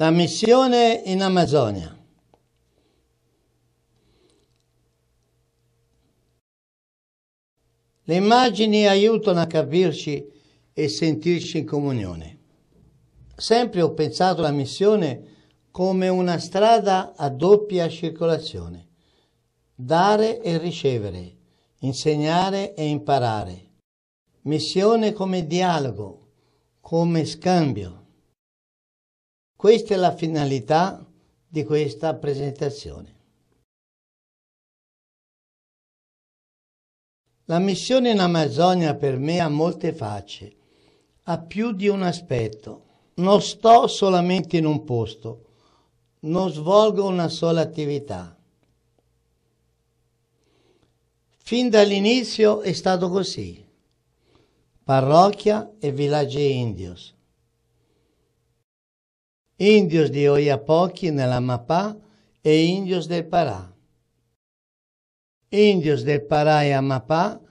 La missione in Amazzonia. Le immagini aiutano a capirci e sentirci in comunione. Sempre ho pensato alla missione come una strada a doppia circolazione, dare e ricevere, insegnare e imparare. Missione come dialogo, come scambio, questa è la finalità di questa presentazione. La missione in Amazzonia per me ha molte facce, ha più di un aspetto. Non sto solamente in un posto, non svolgo una sola attività. Fin dall'inizio è stato così. Parrocchia e Villaggi Indios, Indios di Oiapoque nell'Amapà e Indios del Parà. Indios del Parà e Amapà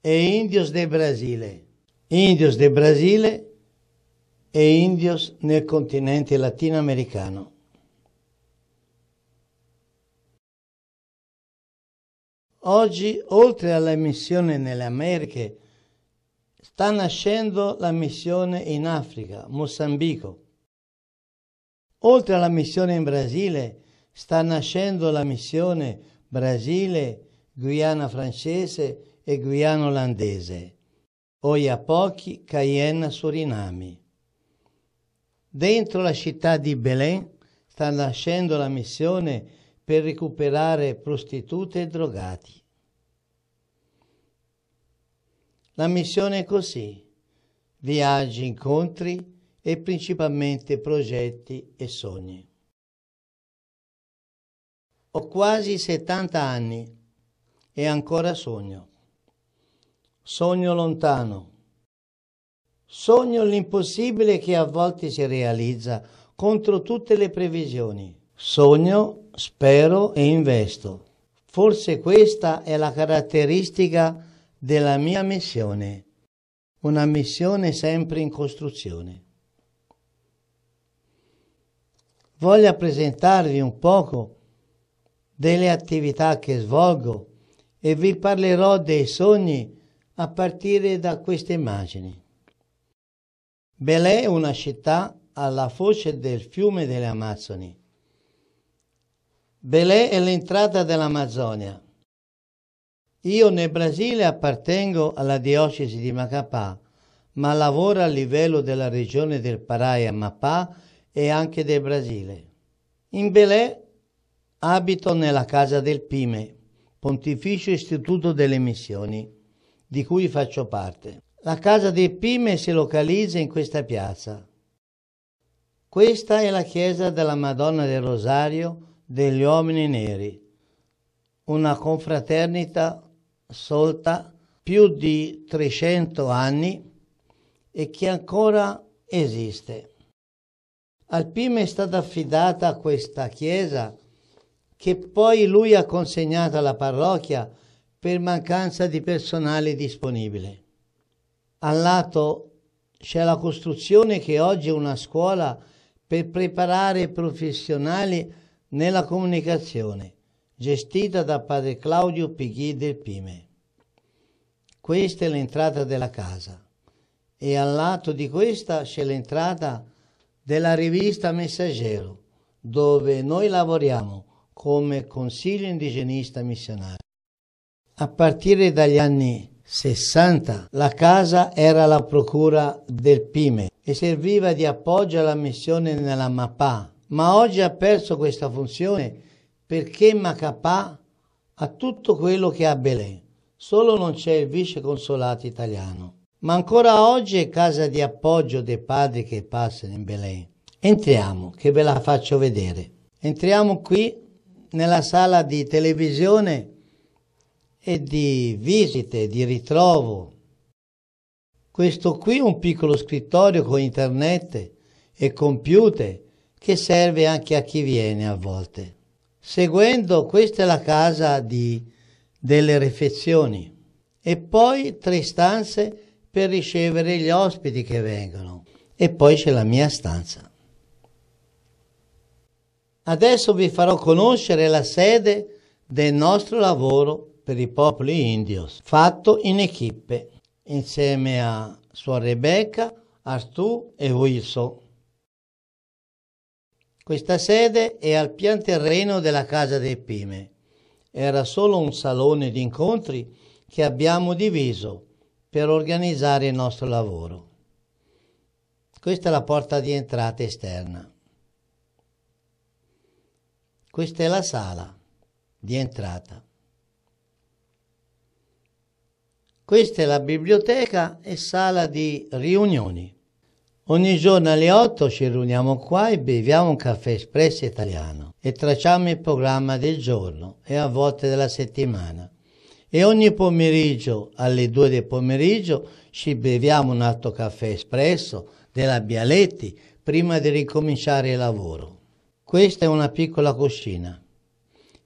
e Indios del Brasile. Indios del Brasile e Indios nel continente latinoamericano. Oggi, oltre alla missione nelle Americhe, sta nascendo la missione in Africa, Mozambico. Oltre alla missione in Brasile, sta nascendo la missione Brasile, Guyana francese e Guyana olandese, Oiapochi, Cayenne, Suriname. Dentro la città di Belén sta nascendo la missione per recuperare prostitute e drogati. La missione è così, viaggi, incontri, e principalmente progetti e sogni. Ho quasi 70 anni e ancora sogno. Sogno lontano. Sogno l'impossibile che a volte si realizza contro tutte le previsioni. Sogno, spero e investo. Forse questa è la caratteristica della mia missione, una missione sempre in costruzione. voglio presentarvi un poco delle attività che svolgo e vi parlerò dei sogni a partire da queste immagini. Belè è una città alla foce del fiume delle Amazzoni. Belè è l'entrata dell'Amazzonia. Io nel Brasile appartengo alla diocesi di Macapá, ma lavoro a livello della regione del Pará e Amapá e anche del Brasile. In Belè abito nella casa del Pime, Pontificio Istituto delle Missioni, di cui faccio parte. La casa del Pime si localizza in questa piazza. Questa è la chiesa della Madonna del Rosario degli uomini neri, una confraternita solta più di 300 anni e che ancora esiste. Al Pime è stata affidata questa chiesa che poi lui ha consegnato alla parrocchia per mancanza di personale disponibile. Al lato c'è la costruzione che oggi è una scuola per preparare professionali nella comunicazione, gestita da padre Claudio Pighi del Pime. Questa è l'entrata della casa e al lato di questa c'è l'entrata della rivista Messaggero, dove noi lavoriamo come Consiglio Indigenista Missionario. A partire dagli anni 60 la casa era la procura del Pime e serviva di appoggio alla missione nella Mapà, ma oggi ha perso questa funzione perché Macapà ha tutto quello che ha Belè, solo non c'è il vice consolato italiano ma ancora oggi è casa di appoggio dei padri che passano in Belen. Entriamo, che ve la faccio vedere. Entriamo qui nella sala di televisione e di visite, di ritrovo. Questo qui è un piccolo scrittorio con internet e computer che serve anche a chi viene a volte. Seguendo, questa è la casa di, delle refezioni e poi tre stanze per ricevere gli ospiti che vengono e poi c'è la mia stanza. Adesso vi farò conoscere la sede del nostro lavoro per i popoli indios, fatto in equipe, insieme a Suor Rebecca, Artù e Wilson. Questa sede è al pian terreno della Casa dei Pime. Era solo un salone di incontri che abbiamo diviso per organizzare il nostro lavoro. Questa è la porta di entrata esterna. Questa è la sala di entrata. Questa è la biblioteca e sala di riunioni. Ogni giorno alle 8 ci riuniamo qua e beviamo un caffè espresso italiano e tracciamo il programma del giorno e a volte della settimana e ogni pomeriggio alle 2 del pomeriggio ci beviamo un altro caffè espresso della Bialetti prima di ricominciare il lavoro. Questa è una piccola cucina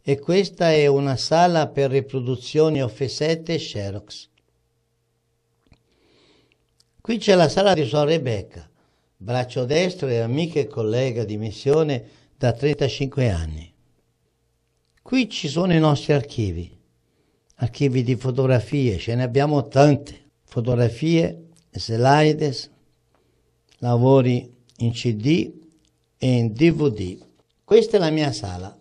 e questa è una sala per riproduzioni offset e Xerox. Qui c'è la sala di Suor Rebecca, braccio destro e amica e collega di missione da 35 anni. Qui ci sono i nostri archivi, archivi di fotografie, ce ne abbiamo tante, fotografie, slide, lavori in CD e in DVD. Questa è la mia sala.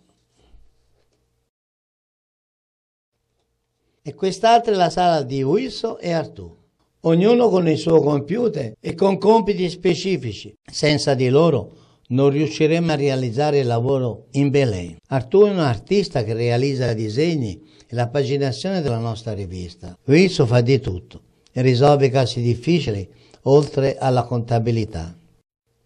E quest'altra è la sala di Wilson e Artù. Ognuno con il suo computer e con compiti specifici. Senza di loro non riusciremo a realizzare il lavoro in Belen. Artù è un artista che realizza disegni la paginazione della nostra rivista. Wilson fa di tutto e risolve casi difficili oltre alla contabilità.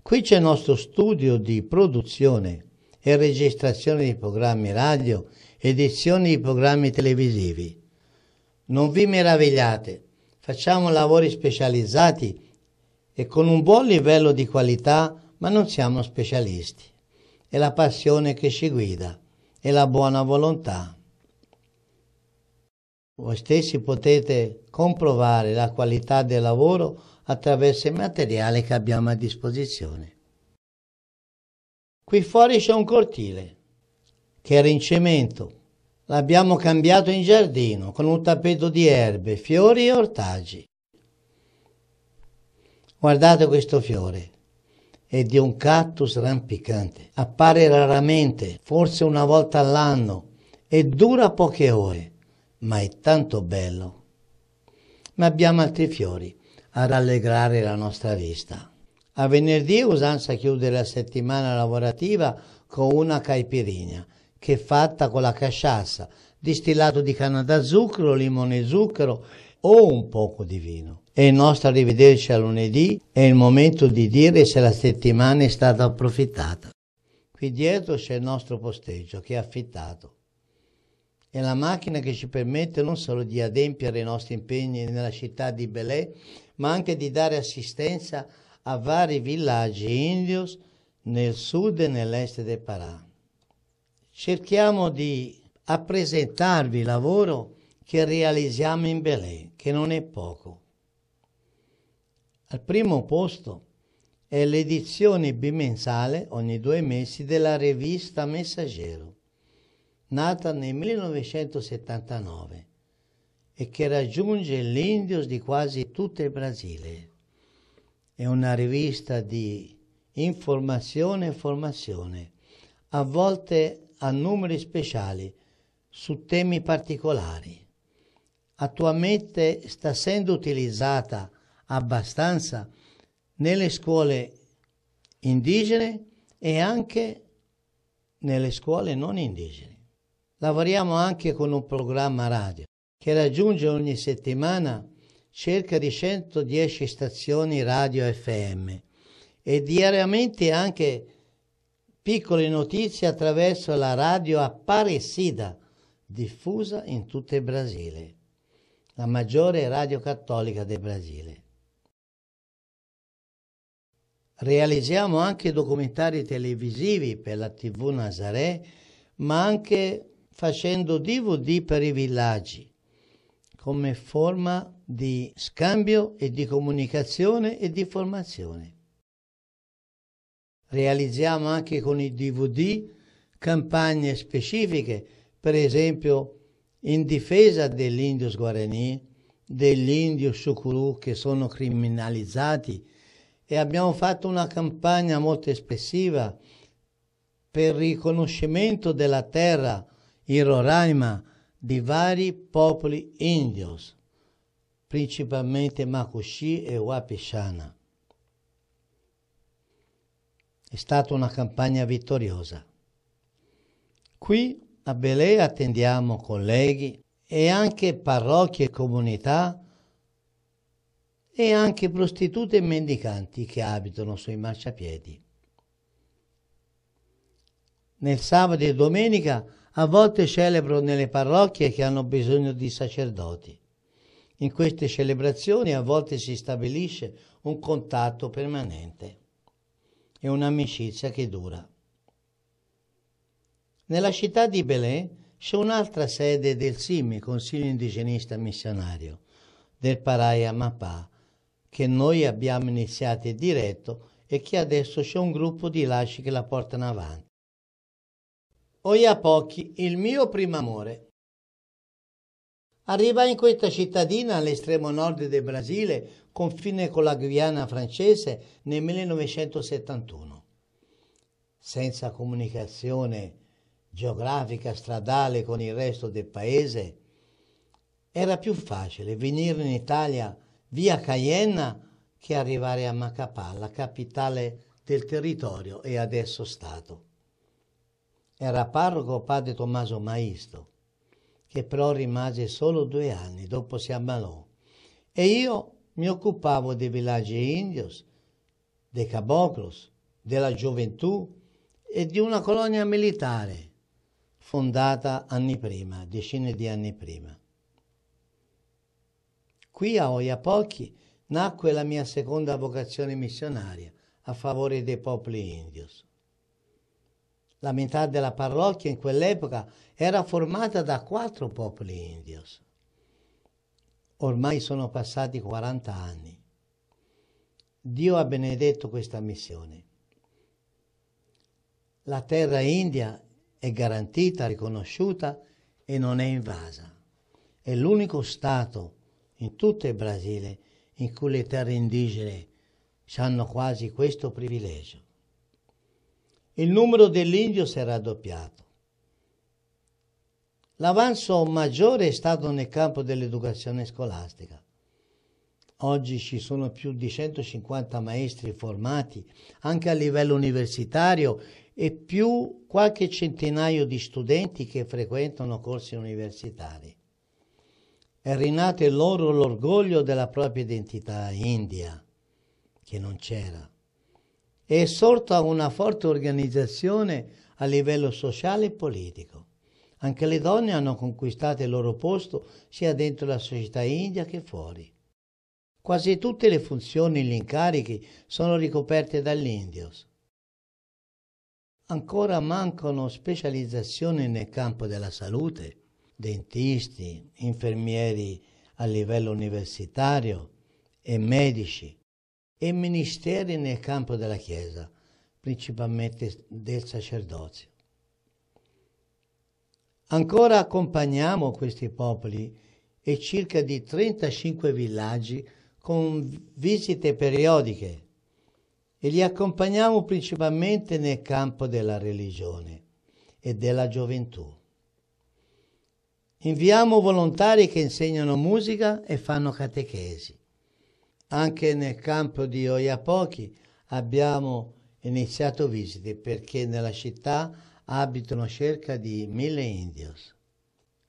Qui c'è il nostro studio di produzione e registrazione di programmi radio, edizioni di programmi televisivi. Non vi meravigliate, facciamo lavori specializzati e con un buon livello di qualità, ma non siamo specialisti. È la passione che ci guida, è la buona volontà. Voi stessi potete comprovare la qualità del lavoro attraverso il materiale che abbiamo a disposizione. Qui fuori c'è un cortile che era in cemento. L'abbiamo cambiato in giardino con un tappeto di erbe, fiori e ortaggi. Guardate questo fiore. È di un cactus rampicante. Appare raramente, forse una volta all'anno, e dura poche ore ma è tanto bello. Ma abbiamo altri fiori a rallegrare la nostra vista. A venerdì è usanza chiudere la settimana lavorativa con una caipirinha, che è fatta con la casciassa, distillato di canna da zucchero, limone e zucchero o un poco di vino. E il nostro arrivederci a lunedì, è il momento di dire se la settimana è stata approfittata. Qui dietro c'è il nostro posteggio che è affittato. È la macchina che ci permette non solo di adempiere i nostri impegni nella città di Belè, ma anche di dare assistenza a vari villaggi indios nel sud e nell'est del Parà. Cerchiamo di appresentarvi il lavoro che realizziamo in Belè, che non è poco. Al primo posto è l'edizione bimensale ogni due mesi della rivista Messaggero nata nel 1979 e che raggiunge l'indios di quasi tutto il Brasile. È una rivista di informazione e formazione, a volte a numeri speciali su temi particolari. Attualmente sta essendo utilizzata abbastanza nelle scuole indigene e anche nelle scuole non indigene. Lavoriamo anche con un programma radio che raggiunge ogni settimana circa di 110 stazioni radio FM e diariamente anche piccole notizie attraverso la radio Apparecida diffusa in tutto il Brasile, la maggiore radio cattolica del Brasile. Realizziamo anche documentari televisivi per la TV Nazaré, ma anche facendo DVD per i villaggi come forma di scambio e di comunicazione e di formazione. Realizziamo anche con i DVD campagne specifiche, per esempio in difesa dell'indio sguarani, dell'indio Sucuru che sono criminalizzati e abbiamo fatto una campagna molto espressiva per il riconoscimento della terra il Roraima di vari popoli indios, principalmente Makushi e Wapishana. È stata una campagna vittoriosa. Qui a Belè attendiamo colleghi e anche parrocchie e comunità e anche prostitute e mendicanti che abitano sui marciapiedi. Nel sabato e domenica a volte celebro nelle parrocchie che hanno bisogno di sacerdoti. In queste celebrazioni a volte si stabilisce un contatto permanente e un'amicizia che dura. Nella città di Belè c'è un'altra sede del SIMI, Consiglio Indigenista Missionario, del Paraia Mapà, che noi abbiamo iniziato e diretto e che adesso c'è un gruppo di lasci che la portano avanti. Oiapochi, il mio primo amore. Arrivai in questa cittadina all'estremo nord del Brasile, confine con la Guyana francese, nel 1971. Senza comunicazione geografica stradale con il resto del paese, era più facile venire in Italia via Cayenne che arrivare a Macapà, la capitale del territorio e adesso Stato. Era parroco padre Tommaso Maisto, che però rimase solo due anni, dopo si ammalò. E io mi occupavo dei villaggi indios, dei caboclos, della gioventù e di una colonia militare fondata anni prima, decine di anni prima. Qui a Oiapochi nacque la mia seconda vocazione missionaria a favore dei popoli indios. La metà della parrocchia in quell'epoca era formata da quattro popoli indios. Ormai sono passati 40 anni. Dio ha benedetto questa missione. La terra india è garantita, riconosciuta e non è invasa. È l'unico Stato in tutto il Brasile in cui le terre indigene hanno quasi questo privilegio il numero dell'indio si è raddoppiato. L'avanzo maggiore è stato nel campo dell'educazione scolastica. Oggi ci sono più di 150 maestri formati anche a livello universitario e più qualche centinaio di studenti che frequentano corsi universitari. È rinato loro l'orgoglio della propria identità india, che non c'era è sorta una forte organizzazione a livello sociale e politico. Anche le donne hanno conquistato il loro posto sia dentro la società india che fuori. Quasi tutte le funzioni e gli incarichi sono ricoperte indios. Ancora mancano specializzazioni nel campo della salute, dentisti, infermieri a livello universitario e medici, e ministeri nel campo della Chiesa, principalmente del sacerdozio. Ancora accompagniamo questi popoli e circa di 35 villaggi con visite periodiche e li accompagniamo principalmente nel campo della religione e della gioventù. Inviamo volontari che insegnano musica e fanno catechesi. Anche nel campo di Oiapochi abbiamo iniziato visite perché nella città abitano circa di mille indios.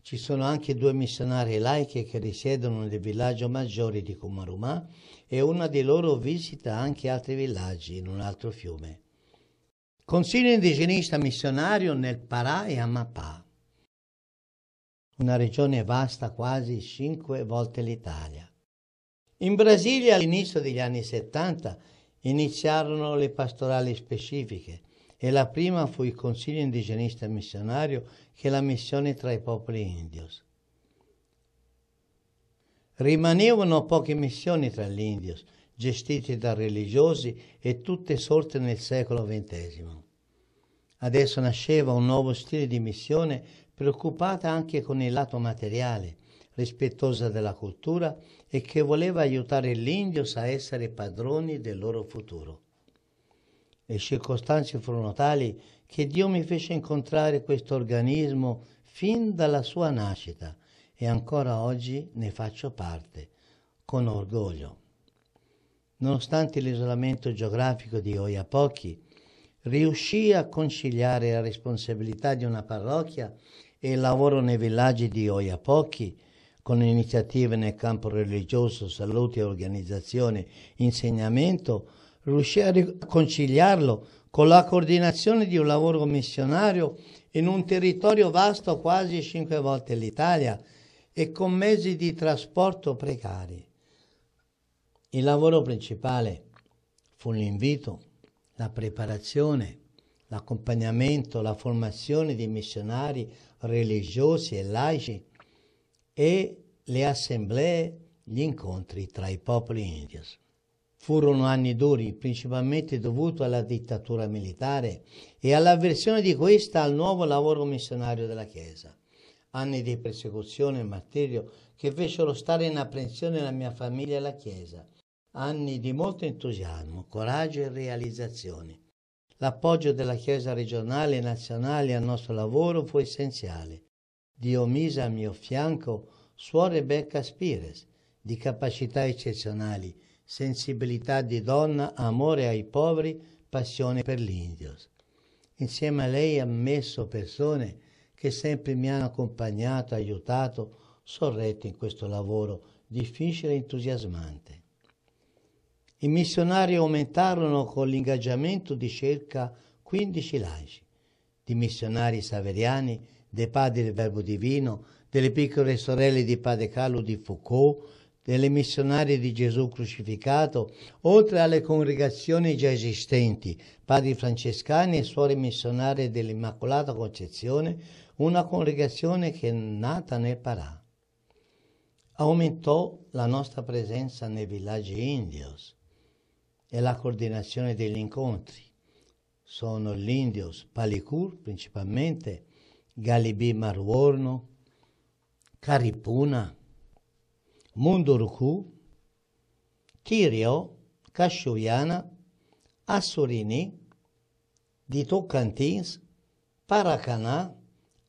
Ci sono anche due missionarie laiche che risiedono nel villaggio maggiore di Kumarumà e una di loro visita anche altri villaggi in un altro fiume. Consiglio indigenista missionario nel Pará e Amapá, una regione vasta quasi cinque volte l'Italia. In Brasile all'inizio degli anni 70 iniziarono le pastorali specifiche e la prima fu il Consiglio Indigenista Missionario che la missione tra i popoli indios. Rimanevano poche missioni tra gli indios, gestite da religiosi e tutte sorte nel secolo XX. Adesso nasceva un nuovo stile di missione preoccupata anche con il lato materiale, rispettosa della cultura e che voleva aiutare gli indios a essere padroni del loro futuro. Le circostanze furono tali che Dio mi fece incontrare questo organismo fin dalla sua nascita e ancora oggi ne faccio parte, con orgoglio. Nonostante l'isolamento geografico di Oiapochi, riuscì a conciliare la responsabilità di una parrocchia e il lavoro nei villaggi di Oiapochi con iniziative nel campo religioso, salute, organizzazione, insegnamento, riuscì a conciliarlo con la coordinazione di un lavoro missionario in un territorio vasto quasi cinque volte l'Italia e con mezzi di trasporto precari. Il lavoro principale fu l'invito, la preparazione, l'accompagnamento, la formazione di missionari religiosi e laici e le assemblee, gli incontri tra i popoli indios. Furono anni duri, principalmente dovuti alla dittatura militare e all'avversione di questa al nuovo lavoro missionario della Chiesa. Anni di persecuzione e martirio che fecero stare in apprensione la mia famiglia e la Chiesa. Anni di molto entusiasmo, coraggio e realizzazione. L'appoggio della Chiesa regionale e nazionale al nostro lavoro fu essenziale. Dio mise a mio fianco Suor Rebecca Spires, di capacità eccezionali, sensibilità di donna, amore ai poveri, passione per l'Indios. Insieme a lei ha messo persone che sempre mi hanno accompagnato, aiutato, sorretto in questo lavoro difficile e entusiasmante. I missionari aumentarono con l'ingaggiamento di circa 15 laici, di missionari saveriani de Padre del Verbo Divino, delle piccole sorelle di Padre Carlo di Foucault, delle missionarie di Gesù crucificato, oltre alle congregazioni già esistenti, padri francescani e suore missionarie dell'Immacolata Concezione, una congregazione che è nata nel Parà. Aumentò la nostra presenza nei villaggi indios e la coordinazione degli incontri. Sono l'Indios Palicur principalmente, Galibi Maruorno, Caripuna, Munduruku, Chirio, Casciuiana, Assurini, di Tocantins, Paracanã,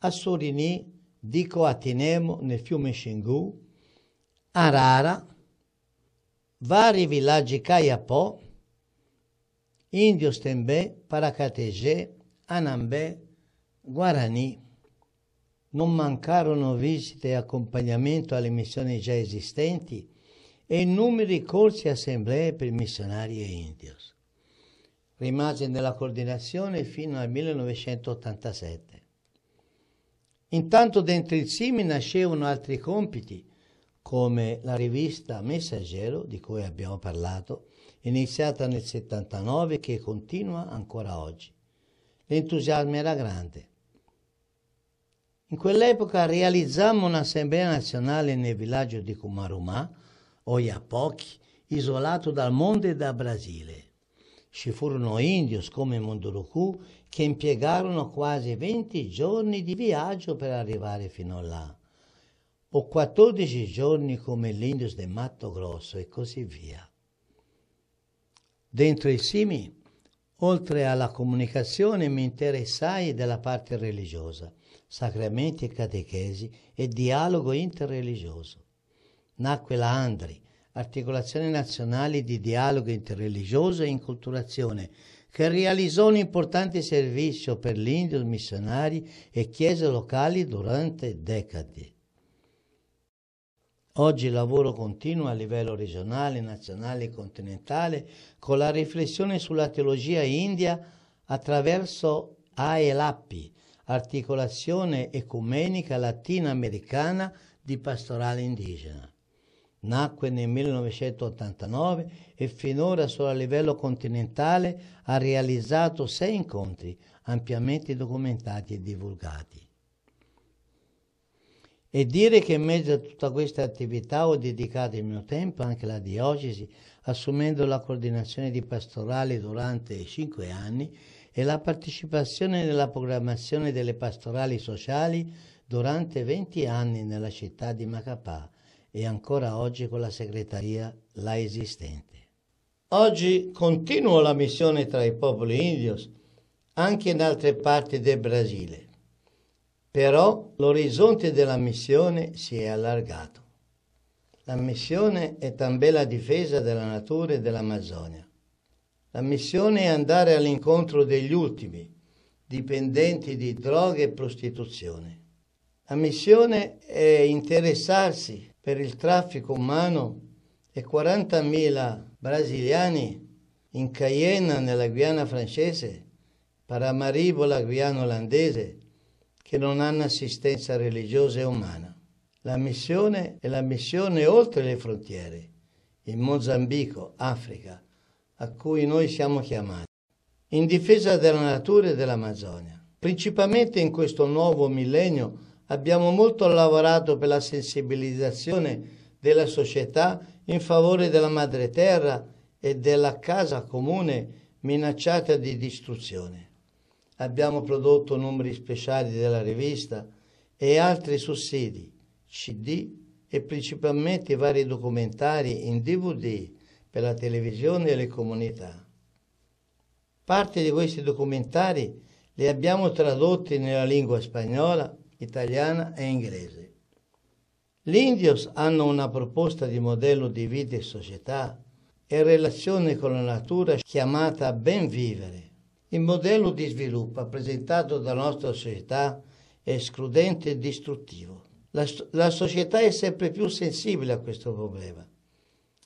Assurini di Coatinemo nel fiume Xingu, Arara, vari villaggi Caiapó, Indios Tembé, Paracatejé, Anambé, Guarani non mancarono visite e accompagnamento alle missioni già esistenti e innumeri corsi e assemblee per missionari e indios. Rimase nella coordinazione fino al 1987. Intanto dentro il SIMI nascevano altri compiti, come la rivista Messaggero, di cui abbiamo parlato, iniziata nel 79 e che continua ancora oggi. L'entusiasmo era grande. In quell'epoca realizzammo un'assemblea nazionale nel villaggio di Kumarumá, Oiapoque, isolato dal mondo e dal Brasile. Ci furono indios come Monduruku che impiegarono quasi 20 giorni di viaggio per arrivare fino là, o 14 giorni come l'indios del Matto Grosso e così via. Dentro i simi, oltre alla comunicazione, mi interessai della parte religiosa sacramenti e catechesi e dialogo interreligioso. Nacque la Andri, Articolazione Nazionale di Dialogo Interreligioso e Inculturazione, che realizzò un importante servizio per gli l'Indios missionari e chiese locali durante decadi. Oggi il lavoro continua a livello regionale, nazionale e continentale con la riflessione sulla teologia india attraverso AELAPI, articolazione ecumenica latinoamericana di pastorale indigena. Nacque nel 1989 e finora solo a livello continentale ha realizzato sei incontri ampiamente documentati e divulgati. E dire che in mezzo a tutta questa attività ho dedicato il mio tempo anche alla diocesi, assumendo la coordinazione di pastorale durante cinque anni e la partecipazione nella programmazione delle pastorali sociali durante 20 anni nella città di Macapà e ancora oggi con la segretaria la esistente. Oggi continuo la missione tra i popoli indios anche in altre parti del Brasile, però l'orizzonte della missione si è allargato. La missione è anche la difesa della natura e dell'Amazzonia la missione è andare all'incontro degli ultimi, dipendenti di droga e prostituzione. La missione è interessarsi per il traffico umano e 40.000 brasiliani in Cayenne, nella Guiana francese, Paramaribo, la Guiana olandese, che non hanno assistenza religiosa e umana. La missione è la missione oltre le frontiere, in Mozambico, Africa, a cui noi siamo chiamati, in difesa della natura e dell'Amazzonia. Principalmente in questo nuovo millennio abbiamo molto lavorato per la sensibilizzazione della società in favore della madre terra e della casa comune minacciata di distruzione. Abbiamo prodotto numeri speciali della rivista e altri sussidi, CD e principalmente vari documentari in DVD per la televisione e le comunità. Parte di questi documentari li abbiamo tradotti nella lingua spagnola, italiana e inglese. Gli indios hanno una proposta di modello di vita e società e relazione con la natura chiamata ben vivere. Il modello di sviluppo presentato dalla nostra società è escludente e distruttivo. La, la società è sempre più sensibile a questo problema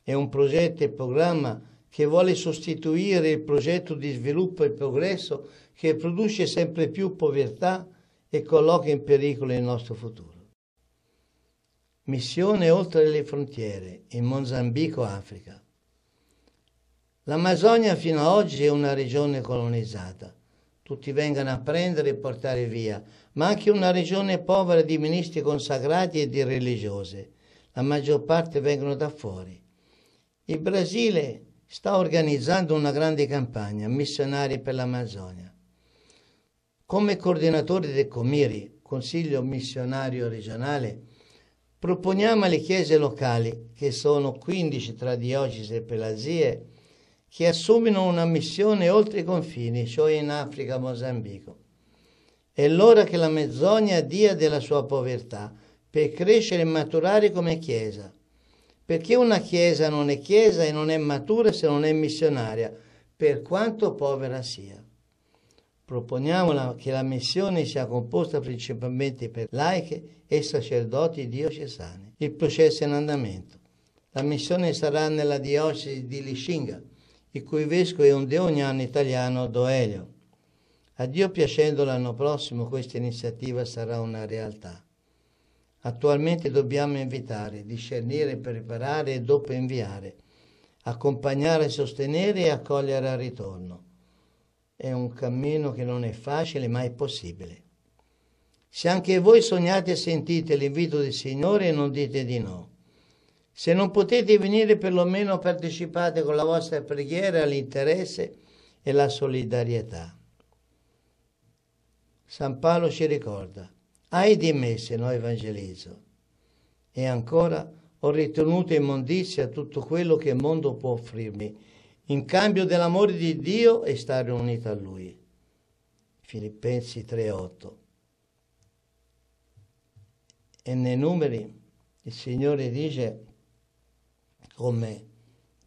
è un progetto e programma che vuole sostituire il progetto di sviluppo e progresso che produce sempre più povertà e colloca in pericolo il nostro futuro. Missione oltre le frontiere, in Mozambico, Africa. L'Amazonia fino ad oggi è una regione colonizzata. Tutti vengano a prendere e portare via, ma anche una regione povera di ministri consacrati e di religiose. La maggior parte vengono da fuori. Il Brasile sta organizzando una grande campagna Missionari per l'Amazzonia. Come coordinatore del Comiri, Consiglio Missionario Regionale, proponiamo alle chiese locali, che sono 15 tra diocesi e pelazie, che assumono una missione oltre i confini, cioè in Africa, Mozambico. È l'ora che la dia della sua povertà per crescere e maturare come Chiesa. Perché una chiesa non è chiesa e non è matura se non è missionaria, per quanto povera sia. Proponiamo che la missione sia composta principalmente per laiche e sacerdoti diocesani. Il processo è in andamento. La missione sarà nella diocesi di Liscinga, il cui vescovo è un deoniano italiano Doelio. A Dio piacendo l'anno prossimo questa iniziativa sarà una realtà. Attualmente dobbiamo invitare, discernire, preparare e dopo inviare, accompagnare, sostenere e accogliere al ritorno. È un cammino che non è facile ma è possibile. Se anche voi sognate e sentite l'invito del Signore non dite di no. Se non potete venire perlomeno partecipate con la vostra preghiera l'interesse e la solidarietà. San Paolo ci ricorda, ai di me se non evangelizzo. E ancora ho ritenuto immondizia tutto quello che il mondo può offrirmi, in cambio dell'amore di Dio e stare unito a Lui. Filippensi 3:8. E nei numeri il Signore dice come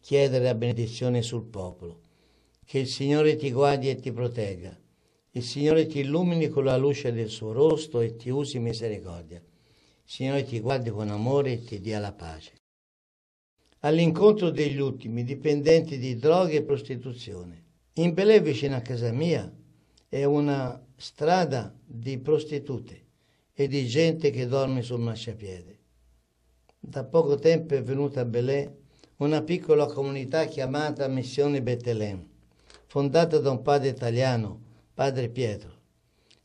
chiedere la benedizione sul popolo. Che il Signore ti guardi e ti protegga il Signore ti illumini con la luce del suo rosto e ti usi misericordia. Il Signore ti guardi con amore e ti dia la pace. All'incontro degli ultimi, dipendenti di droghe e prostituzione. In Belè, vicino a casa mia, è una strada di prostitute e di gente che dorme sul marciapiede. Da poco tempo è venuta a Belè una piccola comunità chiamata Missione Betelem, fondata da un padre italiano Padre Pietro,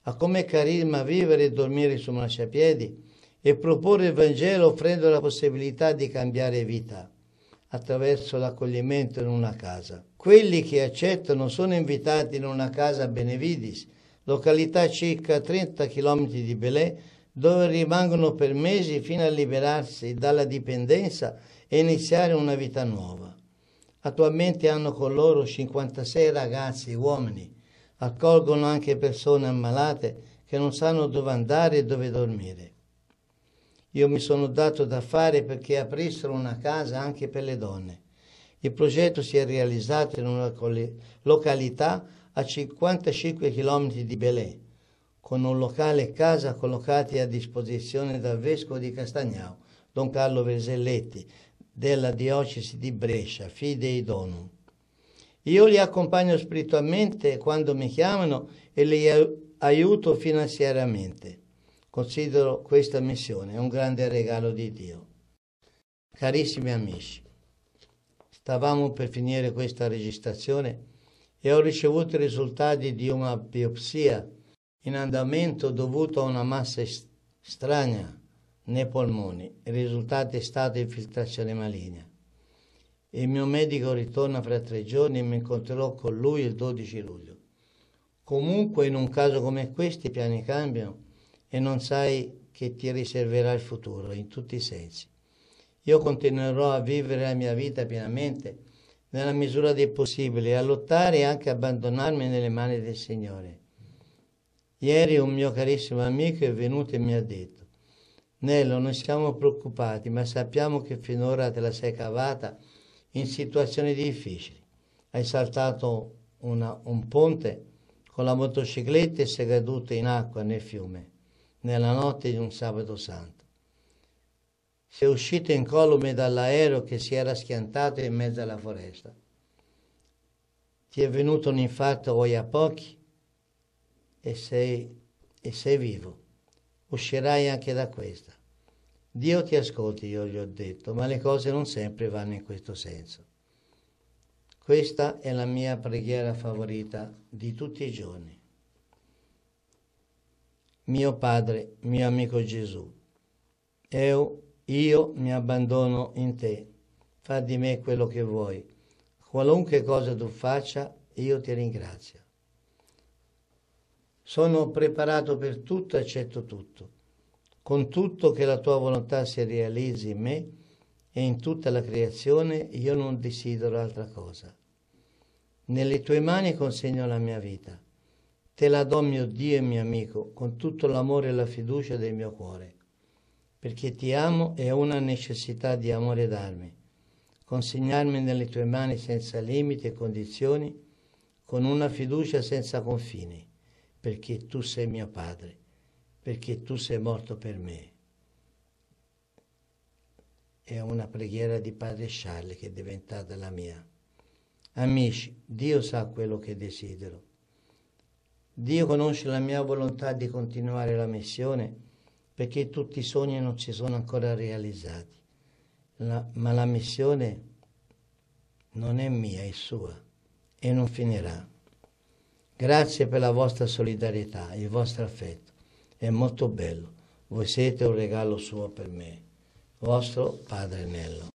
ha come carisma vivere e dormire su marciapiedi e proporre il Vangelo offrendo la possibilità di cambiare vita attraverso l'accoglimento in una casa. Quelli che accettano sono invitati in una casa a Benevidis, località circa 30 km di Belè, dove rimangono per mesi fino a liberarsi dalla dipendenza e iniziare una vita nuova. Attualmente hanno con loro 56 ragazzi e uomini accolgono anche persone ammalate che non sanno dove andare e dove dormire. Io mi sono dato da fare perché aprissero una casa anche per le donne. Il progetto si è realizzato in una località a 55 km di Belè, con un locale casa collocati a disposizione dal vescovo di Castagnau, don Carlo Verselletti, della diocesi di Brescia, fidei donum. Io li accompagno spiritualmente quando mi chiamano e li aiuto finanziariamente. Considero questa missione un grande regalo di Dio. Carissimi amici, stavamo per finire questa registrazione e ho ricevuto i risultati di una biopsia in andamento dovuto a una massa estranea nei polmoni. Il risultato è stata infiltrazione maligna il mio medico ritorna fra tre giorni e mi incontrerò con lui il 12 luglio. Comunque in un caso come questo i piani cambiano e non sai che ti riserverà il futuro in tutti i sensi. Io continuerò a vivere la mia vita pienamente nella misura del possibile e a lottare e anche abbandonarmi nelle mani del Signore. Ieri un mio carissimo amico è venuto e mi ha detto Nello, non siamo preoccupati, ma sappiamo che finora te la sei cavata in situazioni difficili. Hai saltato una, un ponte con la motocicletta e sei caduto in acqua nel fiume nella notte di un sabato santo. Sei uscito incolume dall'aereo che si era schiantato in mezzo alla foresta. Ti è venuto un infarto voi a pochi e sei, e sei vivo. Uscirai anche da questa. Dio ti ascolti, io gli ho detto, ma le cose non sempre vanno in questo senso. Questa è la mia preghiera favorita di tutti i giorni. Mio Padre, mio amico Gesù, eu, io mi abbandono in te, fa di me quello che vuoi. Qualunque cosa tu faccia, io ti ringrazio. Sono preparato per tutto, accetto tutto con tutto che la tua volontà si realizzi in me e in tutta la creazione, io non desidero altra cosa. Nelle tue mani consegno la mia vita. Te la do, mio Dio e mio amico, con tutto l'amore e la fiducia del mio cuore, perché ti amo e ho una necessità di amore darmi, consegnarmi nelle tue mani senza limiti e condizioni, con una fiducia senza confini, perché tu sei mio Padre perché tu sei morto per me. È una preghiera di Padre Charles che è diventata la mia. Amici, Dio sa quello che desidero. Dio conosce la mia volontà di continuare la missione perché tutti i sogni non si sono ancora realizzati. La, ma la missione non è mia, è sua e non finirà. Grazie per la vostra solidarietà, il vostro affetto è molto bello. Voi siete un regalo suo per me, vostro Padre Nello.